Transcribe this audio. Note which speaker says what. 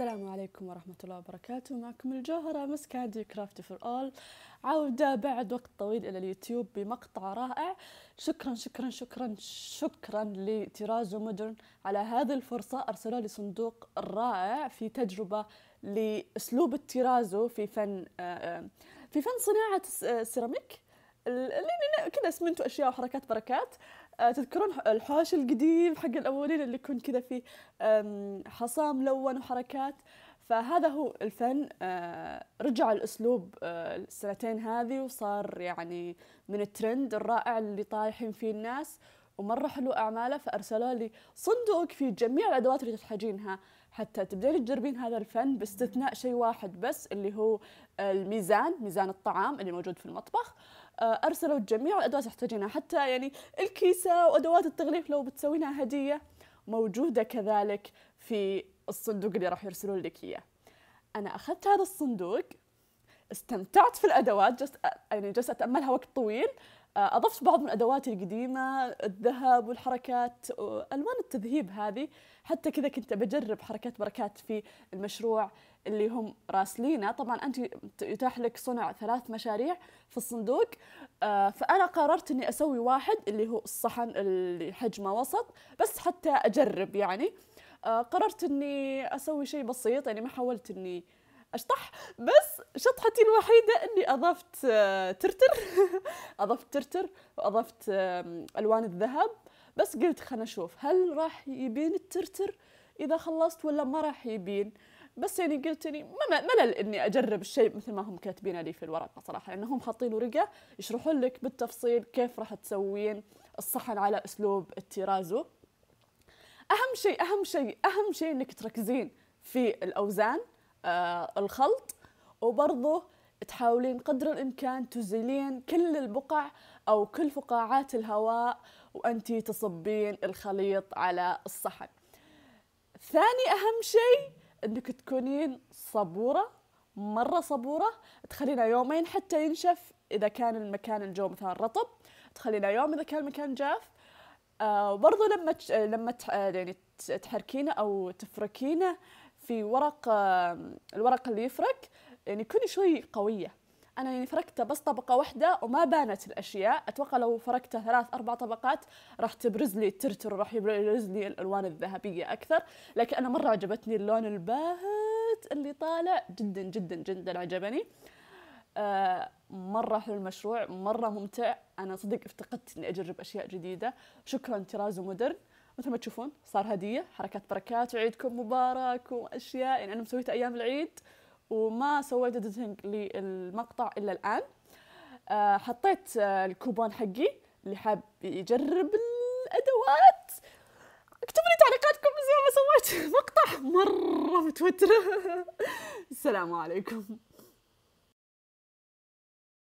Speaker 1: السلام عليكم ورحمة الله وبركاته معكم الجوهرة مس كاندي كرافت فور أول عودة بعد وقت طويل إلى اليوتيوب بمقطع رائع شكرا شكرا شكرا شكرا لطراز مودرن على هذه الفرصة أرسلوا لي صندوق رائع في تجربة لأسلوب التيرازو في فن آه، آه، في فن صناعة السيراميك آه، كذا اسمنتوا أشياء وحركات بركات آه، تذكرون الحوش القديم حق الاولين اللي يكون كذا فيه حصى ملون وحركات فهذا هو الفن آه، رجع الاسلوب آه، السنتين هذه وصار يعني من الترند الرائع اللي طايحين فيه الناس ومره حلو اعماله فارسلوا لي صندوق فيه جميع الادوات اللي تحتاجينها حتى تبدين تجربين هذا الفن باستثناء شيء واحد بس اللي هو الميزان ميزان الطعام اللي موجود في المطبخ آه، ارسلوا جميع الادوات اللي تحتاجينها حتى يعني الكيسه وادوات التغليف لو بتسوينها هديه موجوده كذلك في الصندوق اللي راح يرسلون لك اياه انا اخذت هذا الصندوق استمتعت في الادوات جلست يعني جلست اتاملها وقت طويل آه، أضفت بعض من أدواتي القديمة الذهب والحركات ألوان التذهيب هذه حتى كذا كنت بجرب حركات بركات في المشروع اللي هم راسلينا طبعا أنت يتاح لك صنع ثلاث مشاريع في الصندوق آه، فأنا قررت أني أسوي واحد اللي هو الصحن اللي حجمه وسط بس حتى أجرب يعني آه، قررت أني أسوي شيء بسيط يعني ما حاولت أني اشطح بس شطحتي الوحيده اني اضفت آه، ترتر اضفت ترتر واضفت الوان الذهب بس قلت خلنا نشوف هل راح يبين الترتر اذا خلصت ولا ما راح يبين بس يعني قلت اني ملل اني اجرب الشيء مثل ما هم كاتبين لي في الورقه صراحه لانهم حاطين ورقه يشرحون لك بالتفصيل كيف راح تسوين الصحن على اسلوب التيرازو اهم شيء اهم شيء اهم شيء انك تركزين في الاوزان آه، الخلط وبرضه تحاولين قدر الإمكان تزيلين كل البقع أو كل فقاعات الهواء وأنت تصبين الخليط على الصحن ثاني أهم شيء أنك تكونين صبورة مرة صبورة تخلينا يومين حتى ينشف إذا كان المكان الجو مثلا رطب تخلينا يوم إذا كان المكان جاف آه وبرضه لما لما يعني تحركينه أو تفركينه في ورق الورق اللي يفرك يعني كوني شوي قويه انا يعني فركته بس طبقه واحده وما بانت الاشياء اتوقع لو فركته ثلاث اربع طبقات راح تبرز لي الترتر راح يبرز لي الالوان الذهبيه اكثر لكن انا مره عجبتني اللون الباهت اللي طالع جدا جدا جدا عجبني آه مرة حلو المشروع مرة ممتع أنا صدق افتقدت إني أجرب أشياء جديدة شكرا طراز مودرن مثل ما تشوفون صار هديه حركات بركات وعيدكم مبارك واشياء يعني انا مسويته ايام العيد وما سويت اديتنج للمقطع الا الان آه، حطيت آه، الكوبون حقي اللي حاب يجرب الادوات اكتبوا لي تعليقاتكم زي ما سويت مقطع مره متوتره السلام عليكم